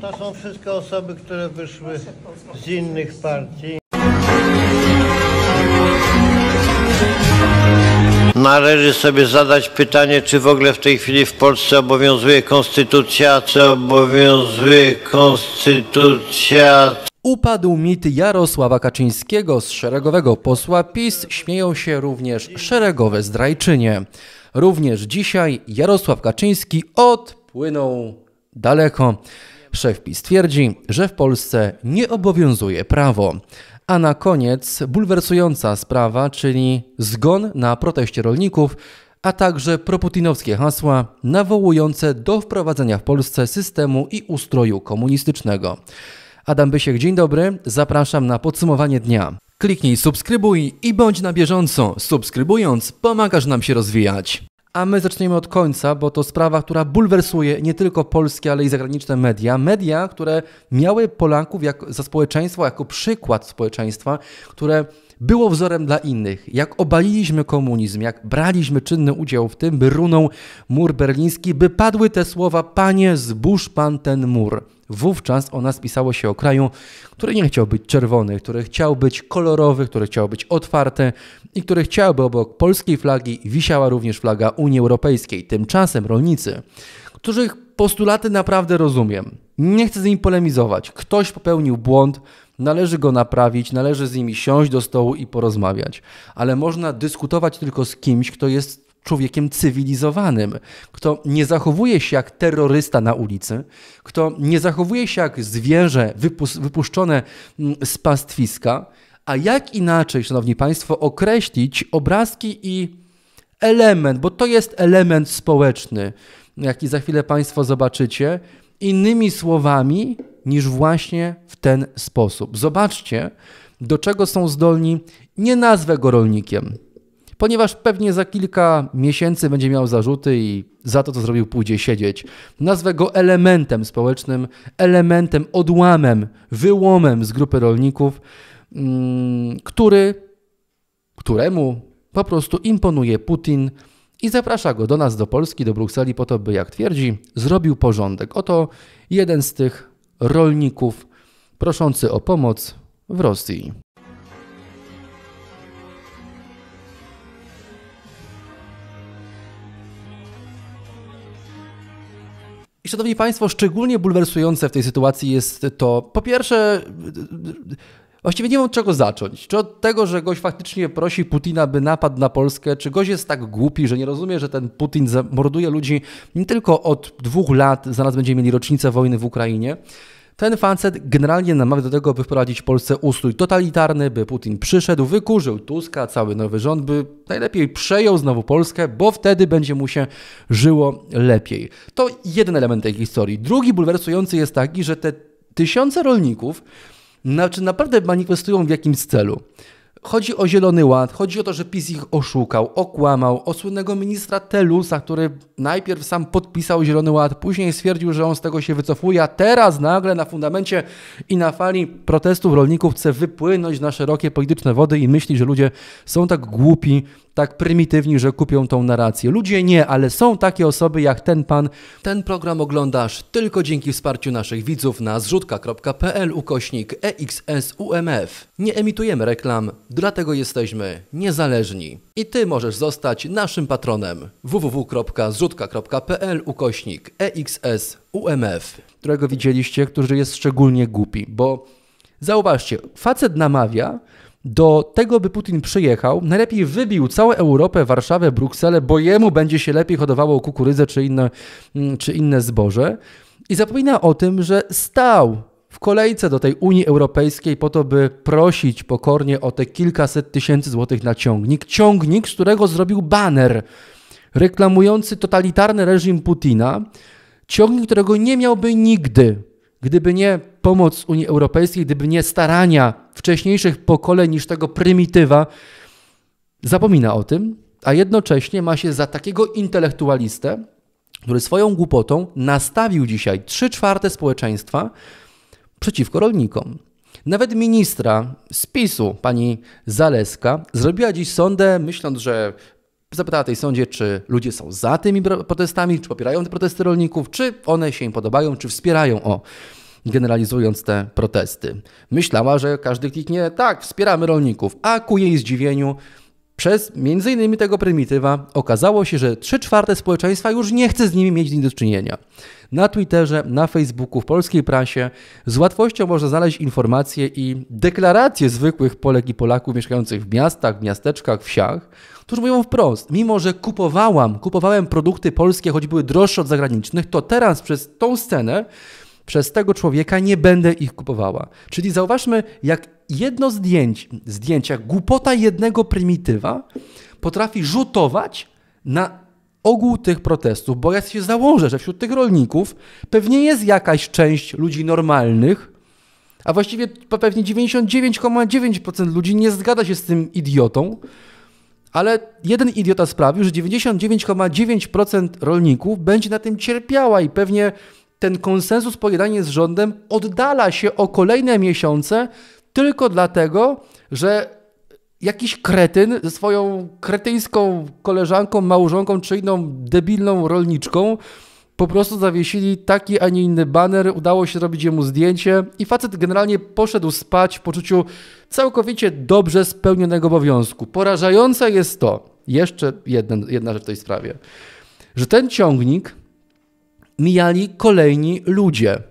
To są wszystkie osoby, które wyszły z innych partii. Należy sobie zadać pytanie, czy w ogóle w tej chwili w Polsce obowiązuje konstytucja, czy obowiązuje konstytucja. Upadł mit Jarosława Kaczyńskiego z szeregowego posła PiS, śmieją się również szeregowe zdrajczynie. Również dzisiaj Jarosław Kaczyński odpłynął daleko. Szef PiS twierdzi, że w Polsce nie obowiązuje prawo. A na koniec bulwersująca sprawa, czyli zgon na proteście rolników, a także proputinowskie hasła nawołujące do wprowadzenia w Polsce systemu i ustroju komunistycznego. Adam Bysiek, dzień dobry, zapraszam na podsumowanie dnia. Kliknij subskrybuj i bądź na bieżąco. Subskrybując, pomagasz nam się rozwijać. A my zaczniemy od końca, bo to sprawa, która bulwersuje nie tylko polskie, ale i zagraniczne media. Media, które miały Polaków jak, za społeczeństwo, jako przykład społeczeństwa, które było wzorem dla innych. Jak obaliliśmy komunizm, jak braliśmy czynny udział w tym, by runął mur berliński, by padły te słowa: Panie, zbóż pan ten mur. Wówczas o nas pisało się o kraju, który nie chciał być czerwony, który chciał być kolorowy, który chciał być otwarty i który chciałby obok polskiej flagi wisiała również flaga Unii Europejskiej. Tymczasem rolnicy, których postulaty naprawdę rozumiem, nie chcę z nimi polemizować. Ktoś popełnił błąd, należy go naprawić, należy z nimi siąść do stołu i porozmawiać. Ale można dyskutować tylko z kimś, kto jest człowiekiem cywilizowanym, kto nie zachowuje się jak terrorysta na ulicy, kto nie zachowuje się jak zwierzę wypuszczone mm, z pastwiska, a jak inaczej, szanowni państwo, określić obrazki i element, bo to jest element społeczny, jaki za chwilę państwo zobaczycie, innymi słowami niż właśnie w ten sposób. Zobaczcie, do czego są zdolni, nie nazwę go rolnikiem, ponieważ pewnie za kilka miesięcy będzie miał zarzuty i za to, co zrobił, pójdzie siedzieć. Nazwę go elementem społecznym, elementem, odłamem, wyłomem z grupy rolników, mm, który, któremu po prostu imponuje Putin i zaprasza go do nas, do Polski, do Brukseli, po to, by, jak twierdzi, zrobił porządek. Oto jeden z tych rolników proszący o pomoc w Rosji. I szanowni Państwo, szczególnie bulwersujące w tej sytuacji jest to, po pierwsze, Właściwie nie wiem od czego zacząć. Czy od tego, że gość faktycznie prosi Putina, by napadł na Polskę, czy gość jest tak głupi, że nie rozumie, że ten Putin morduje ludzi nie tylko od dwóch lat, zaraz będziemy mieli rocznicę wojny w Ukrainie, ten facet generalnie namawia do tego, by wprowadzić w Polsce ustrój totalitarny, by Putin przyszedł, wykurzył Tuska, cały nowy rząd, by najlepiej przejął znowu Polskę, bo wtedy będzie mu się żyło lepiej. To jeden element tej historii. Drugi bulwersujący jest taki, że te tysiące rolników znaczy naprawdę manifestują w jakimś celu. Chodzi o Zielony Ład, chodzi o to, że PiS ich oszukał, okłamał, o słynnego ministra Telusa, który najpierw sam podpisał Zielony Ład, później stwierdził, że on z tego się wycofuje, a teraz nagle na fundamencie i na fali protestów rolników chce wypłynąć na szerokie polityczne wody i myśli, że ludzie są tak głupi, tak prymitywni, że kupią tą narrację. Ludzie nie, ale są takie osoby jak ten pan. Ten program oglądasz tylko dzięki wsparciu naszych widzów na zrzutka.pl ukośnik EXSUMF. Nie emitujemy reklam Dlatego jesteśmy niezależni. I Ty możesz zostać naszym patronem www.zrzutka.pl ukośnik EXS UMF, którego widzieliście, który jest szczególnie głupi, bo zauważcie, facet namawia do tego, by Putin przyjechał, najlepiej wybił całą Europę, Warszawę, Brukselę, bo jemu będzie się lepiej hodowało kukurydzę czy inne, mm, czy inne zboże. I zapomina o tym, że stał w kolejce do tej Unii Europejskiej po to, by prosić pokornie o te kilkaset tysięcy złotych na ciągnik. Ciągnik, z którego zrobił baner reklamujący totalitarny reżim Putina. Ciągnik, którego nie miałby nigdy, gdyby nie pomoc Unii Europejskiej, gdyby nie starania wcześniejszych pokoleń niż tego prymitywa. Zapomina o tym, a jednocześnie ma się za takiego intelektualistę, który swoją głupotą nastawił dzisiaj trzy czwarte społeczeństwa przeciwko rolnikom. Nawet ministra z PiSu, pani Zaleska, zrobiła dziś sądę, myśląc, że zapytała tej sądzie, czy ludzie są za tymi protestami, czy popierają te protesty rolników, czy one się im podobają, czy wspierają o generalizując te protesty. Myślała, że każdy kliknie tak, wspieramy rolników, a ku jej zdziwieniu przez m.in. tego prymitywa okazało się, że 3 czwarte społeczeństwa już nie chce z nimi mieć nic do czynienia. Na Twitterze, na Facebooku, w polskiej prasie z łatwością można znaleźć informacje i deklaracje zwykłych Polek i Polaków mieszkających w miastach, w miasteczkach, wsiach, którzy mówią wprost, mimo że kupowałam, kupowałem produkty polskie, choć były droższe od zagranicznych, to teraz przez tą scenę przez tego człowieka nie będę ich kupowała. Czyli zauważmy, jak jedno zdjęcie, zdjęcia, głupota jednego prymitywa potrafi rzutować na ogół tych protestów, bo ja się założę, że wśród tych rolników pewnie jest jakaś część ludzi normalnych, a właściwie pewnie 99,9% ludzi nie zgadza się z tym idiotą, ale jeden idiota sprawił, że 99,9% rolników będzie na tym cierpiała i pewnie ten konsensus pojedanie z rządem oddala się o kolejne miesiące tylko dlatego, że jakiś kretyn ze swoją kretyńską koleżanką, małżonką czy inną debilną rolniczką po prostu zawiesili taki, a nie inny baner, udało się zrobić jemu zdjęcie i facet generalnie poszedł spać w poczuciu całkowicie dobrze spełnionego obowiązku. Porażające jest to, jeszcze jedna, jedna rzecz w tej sprawie, że ten ciągnik mijali kolejni ludzie –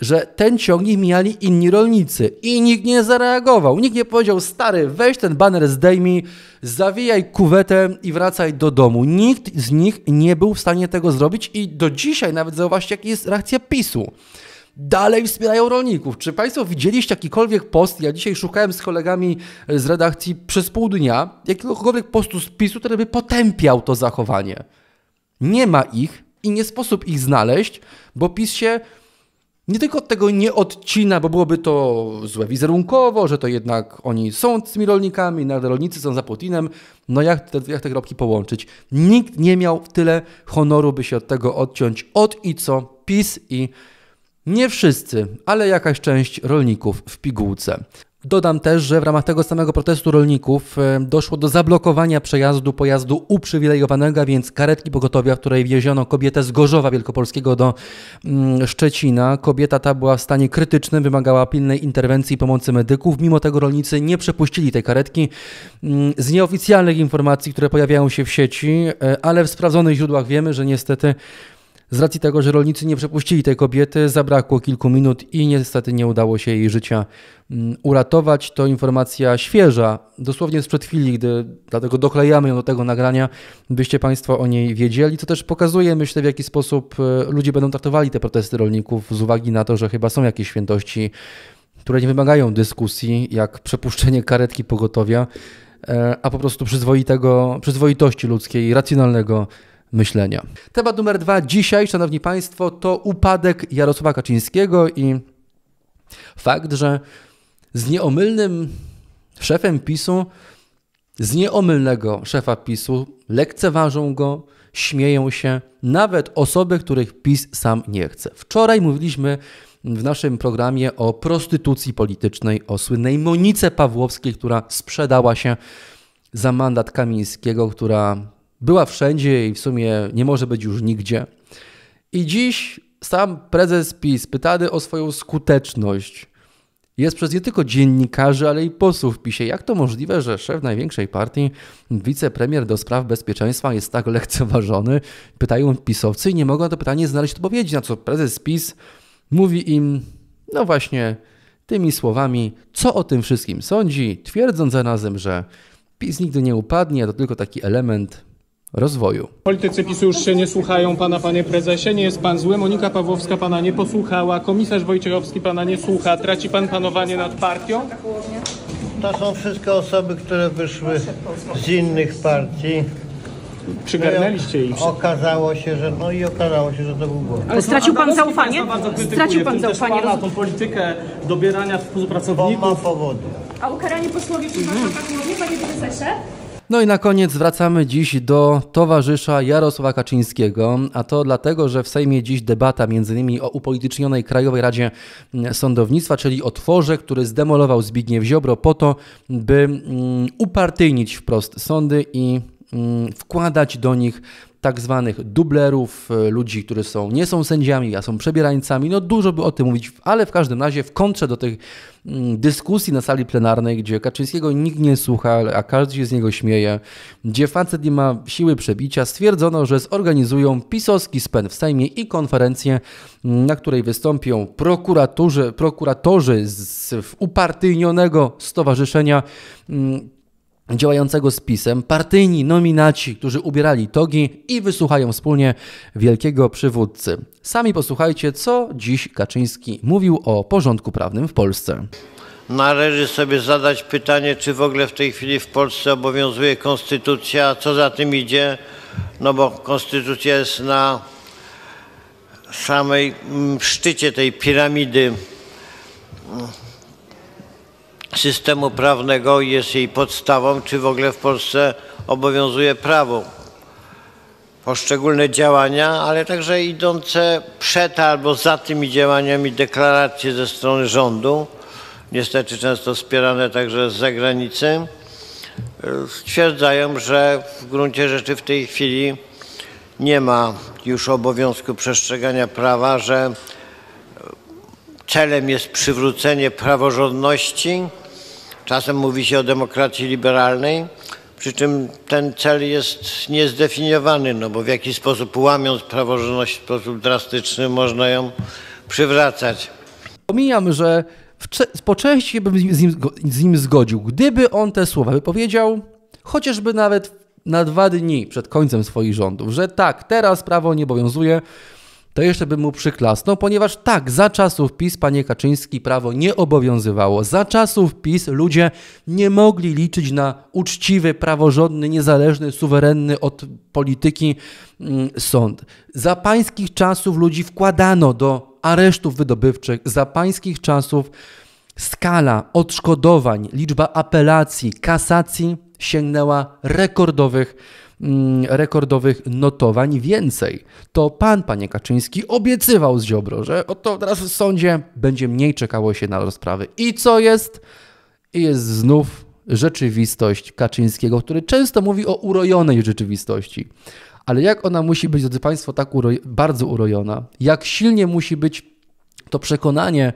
że ten ciągnik mijali inni rolnicy i nikt nie zareagował. Nikt nie powiedział, stary, weź ten baner, zdejmij, zawijaj kuwetę i wracaj do domu. Nikt z nich nie był w stanie tego zrobić i do dzisiaj nawet zauważcie, jaka jest reakcja PiSu dalej wspierają rolników. Czy Państwo widzieliście jakikolwiek post? Ja dzisiaj szukałem z kolegami e, z redakcji przez pół dnia jakiegokolwiek postu z PiSu, który by potępiał to zachowanie. Nie ma ich i nie sposób ich znaleźć, bo PiS się nie tylko tego nie odcina, bo byłoby to złe wizerunkowo, że to jednak oni są tymi rolnikami, nadal rolnicy są za Putinem. No jak te, jak te kropki połączyć? Nikt nie miał tyle honoru, by się od tego odciąć od i co PiS i nie wszyscy, ale jakaś część rolników w pigułce. Dodam też, że w ramach tego samego protestu rolników e, doszło do zablokowania przejazdu pojazdu uprzywilejowanego, a więc karetki pogotowia, w której wieziono kobietę z Gorzowa Wielkopolskiego do mm, Szczecina. Kobieta ta była w stanie krytycznym, wymagała pilnej interwencji i pomocy medyków. Mimo tego rolnicy nie przepuścili tej karetki. Mm, z nieoficjalnych informacji, które pojawiają się w sieci, e, ale w sprawdzonych źródłach wiemy, że niestety z racji tego, że rolnicy nie przepuścili tej kobiety, zabrakło kilku minut i niestety nie udało się jej życia mm, uratować. To informacja świeża, dosłownie sprzed chwili, gdy dlatego doklejamy ją do tego nagrania, byście Państwo o niej wiedzieli. To też pokazuje, myślę, w jaki sposób e, ludzie będą traktowali te protesty rolników z uwagi na to, że chyba są jakieś świętości, które nie wymagają dyskusji, jak przepuszczenie karetki pogotowia, e, a po prostu przyzwoitego, przyzwoitości ludzkiej, racjonalnego myślenia. Temat numer dwa dzisiaj, szanowni państwo, to upadek Jarosława Kaczyńskiego i fakt, że z nieomylnym szefem PiSu, z nieomylnego szefa PiSu lekceważą go, śmieją się nawet osoby, których PiS sam nie chce. Wczoraj mówiliśmy w naszym programie o prostytucji politycznej, o słynnej Monice Pawłowskiej, która sprzedała się za mandat Kamińskiego, która była wszędzie i w sumie nie może być już nigdzie. I dziś sam prezes PiS, pytany o swoją skuteczność, jest przez nie tylko dziennikarzy, ale i posłów w PiSie. Jak to możliwe, że szef największej partii, wicepremier do spraw bezpieczeństwa jest tak lekceważony? Pytają pisowcy i nie mogą na to pytanie znaleźć odpowiedzi, na co prezes PiS mówi im, no właśnie, tymi słowami, co o tym wszystkim sądzi, twierdząc zarazem, że PiS nigdy nie upadnie, a to tylko taki element rozwoju. Politycy PiSu już się nie słuchają pana, panie prezesie. Nie jest pan zły. Monika Pawłowska pana nie posłuchała. Komisarz Wojciechowski pana nie słucha. Traci pan panowanie nad partią? To są wszystkie osoby, które wyszły z innych partii. Przygarnęliście ich. Okazało się, że no i okazało się, że to był błąd. Ale stracił pan zaufanie? Stracił pan zaufanie. Pana, tą politykę dobierania współpracowników. Bo ma powody. A ukaranie posłowie przy mm. Tak panie prezesie? No i na koniec wracamy dziś do towarzysza Jarosława Kaczyńskiego, a to dlatego, że w Sejmie dziś debata m.in. o upolitycznionej Krajowej Radzie mm, Sądownictwa, czyli o tworze, który zdemolował Zbigniew Ziobro po to, by mm, upartyjnić wprost sądy i mm, wkładać do nich tak zwanych dublerów, e, ludzi, którzy są, nie są sędziami, a są przebierańcami. No dużo by o tym mówić, ale w każdym razie w kontrze do tych mm, dyskusji na sali plenarnej, gdzie Kaczyńskiego nikt nie słucha, a każdy się z niego śmieje, gdzie facet nie ma siły przebicia, stwierdzono, że zorganizują pisowski spen w Sejmie i konferencję, mm, na której wystąpią prokuratorzy, prokuratorzy z upartyjnionego stowarzyszenia mm, działającego z PiSem, partyjni nominaci, którzy ubierali togi i wysłuchają wspólnie wielkiego przywódcy. Sami posłuchajcie, co dziś Kaczyński mówił o porządku prawnym w Polsce. Należy sobie zadać pytanie, czy w ogóle w tej chwili w Polsce obowiązuje konstytucja, a co za tym idzie, no bo konstytucja jest na samej mm, szczycie tej piramidy systemu prawnego i jest jej podstawą, czy w ogóle w Polsce obowiązuje prawo. Poszczególne działania, ale także idące przed albo za tymi działaniami deklaracje ze strony rządu, niestety często wspierane także z zagranicy, e, stwierdzają, że w gruncie rzeczy w tej chwili nie ma już obowiązku przestrzegania prawa, że celem jest przywrócenie praworządności Czasem mówi się o demokracji liberalnej, przy czym ten cel jest niezdefiniowany, no bo w jaki sposób łamiąc praworządność w sposób drastyczny można ją przywracać. Pomijam, że po części bym z nim, z nim zgodził, gdyby on te słowa wypowiedział, chociażby nawet na dwa dni przed końcem swoich rządów, że tak, teraz prawo nie obowiązuje, to jeszcze bym mu przyklasnął, ponieważ tak, za czasów PiS, panie Kaczyński, prawo nie obowiązywało. Za czasów PiS ludzie nie mogli liczyć na uczciwy, praworządny, niezależny, suwerenny od polityki mm, sąd. Za pańskich czasów ludzi wkładano do aresztów wydobywczych, za pańskich czasów skala odszkodowań, liczba apelacji, kasacji sięgnęła rekordowych Mm, rekordowych notowań więcej. To pan, panie Kaczyński, obiecywał z Ziobro, że oto teraz w sądzie będzie mniej czekało się na rozprawy. I co jest? I jest znów rzeczywistość Kaczyńskiego, który często mówi o urojonej rzeczywistości. Ale jak ona musi być, drodzy Państwo, tak bardzo urojona, jak silnie musi być to przekonanie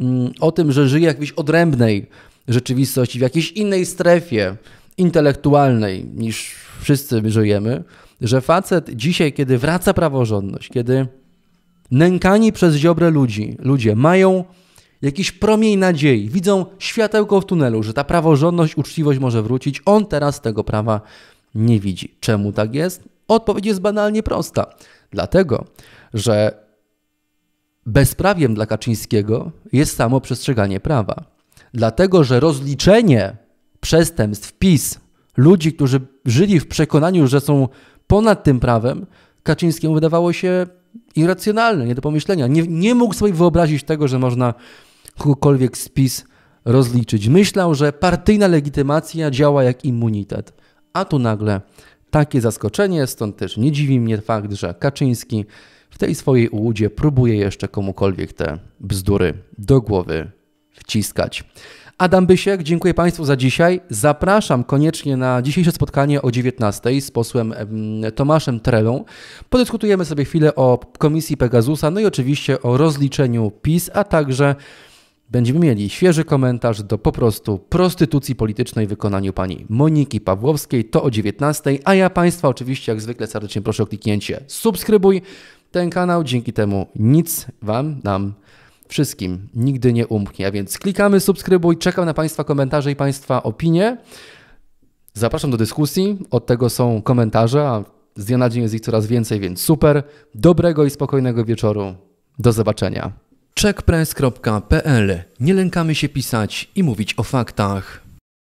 mm, o tym, że żyje w jakiejś odrębnej rzeczywistości, w jakiejś innej strefie, intelektualnej niż wszyscy my żyjemy, że facet dzisiaj, kiedy wraca praworządność, kiedy nękani przez ziobre ludzi, ludzie mają jakiś promień nadziei, widzą światełko w tunelu, że ta praworządność, uczciwość może wrócić, on teraz tego prawa nie widzi. Czemu tak jest? Odpowiedź jest banalnie prosta. Dlatego, że bezprawiem dla Kaczyńskiego jest samo przestrzeganie prawa. Dlatego, że rozliczenie przestępstw, PiS, ludzi, którzy żyli w przekonaniu, że są ponad tym prawem, Kaczyńskiemu wydawało się irracjonalne, nie do pomyślenia. Nie, nie mógł sobie wyobrazić tego, że można kogokolwiek z PiS rozliczyć. Myślał, że partyjna legitymacja działa jak immunitet. A tu nagle takie zaskoczenie, stąd też nie dziwi mnie fakt, że Kaczyński w tej swojej ułudzie próbuje jeszcze komukolwiek te bzdury do głowy wciskać. Adam Bysiek, dziękuję Państwu za dzisiaj. Zapraszam koniecznie na dzisiejsze spotkanie o 19 z posłem Tomaszem Trelą. Podyskutujemy sobie chwilę o komisji Pegasusa, no i oczywiście o rozliczeniu PiS, a także będziemy mieli świeży komentarz do po prostu prostytucji politycznej w wykonaniu pani Moniki Pawłowskiej. To o 19, a ja Państwa oczywiście jak zwykle serdecznie proszę o kliknięcie subskrybuj ten kanał. Dzięki temu nic Wam nam wszystkim nigdy nie umknie. A więc klikamy subskrybuj, czekam na Państwa komentarze i Państwa opinie. Zapraszam do dyskusji, od tego są komentarze, a z dnia na dzień jest ich coraz więcej, więc super. Dobrego i spokojnego wieczoru. Do zobaczenia. checkpress.pl Nie lękamy się pisać i mówić o faktach.